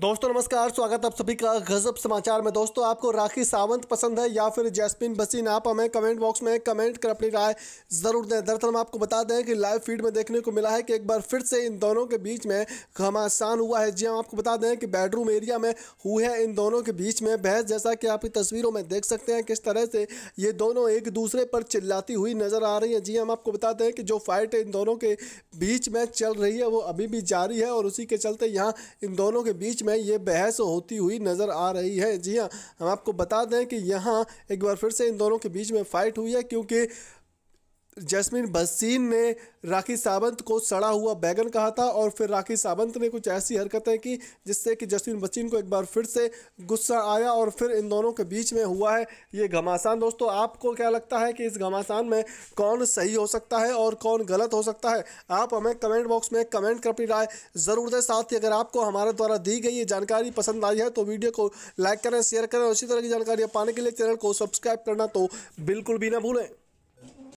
दोस्तों नमस्कार स्वागत आप सभी का गजब समाचार में दोस्तों आपको राखी सावंत पसंद है या फिर जैस्मिन बसीन आप हमें कमेंट बॉक्स में कमेंट कर अपनी राय जरूर दें दरअसल हम आपको बता दें कि लाइव फीड में देखने को मिला है कि एक बार फिर से इन दोनों के बीच में घमासान हुआ है जी हम हाँ, आपको बता दें कि बेडरूम एरिया में हुए है इन दोनों के बीच में बहस जैसा कि आप तस्वीरों में देख सकते हैं किस तरह से ये दोनों एक दूसरे पर चिल्लाती हुई नजर आ रही है जी हाँ, हम आपको बता दें कि जो फाइट इन दोनों के बीच में चल रही है वो अभी भी जारी है और उसी के चलते यहाँ इन दोनों के बीच में ये बहस होती हुई नज़र आ रही है जी हाँ हम आपको बता दें कि यहाँ एक बार फिर से इन दोनों के बीच में फ़ाइट हुई है क्योंकि जैस्मिन बसीन ने राखी सावंत को सड़ा हुआ बैगन कहा था और फिर राखी सावंत ने कुछ ऐसी हरकतें की जिससे कि जस्मिन बसीन को एक बार फिर से गुस्सा आया और फिर इन दोनों के बीच में हुआ है ये घमासान दोस्तों आपको क्या लगता है कि इस घमासान में कौन सही हो सकता है और कौन गलत हो सकता है आप हमें कमेंट बॉक्स में कमेंट कर अपनी राय ज़रूर दें साथ ही अगर आपको हमारे द्वारा दी गई ये जानकारी पसंद आई है तो वीडियो को लाइक करें शेयर करें और इसी तरह की जानकारियाँ पाने के लिए चैनल को सब्सक्राइब करना तो बिल्कुल भी ना भूलें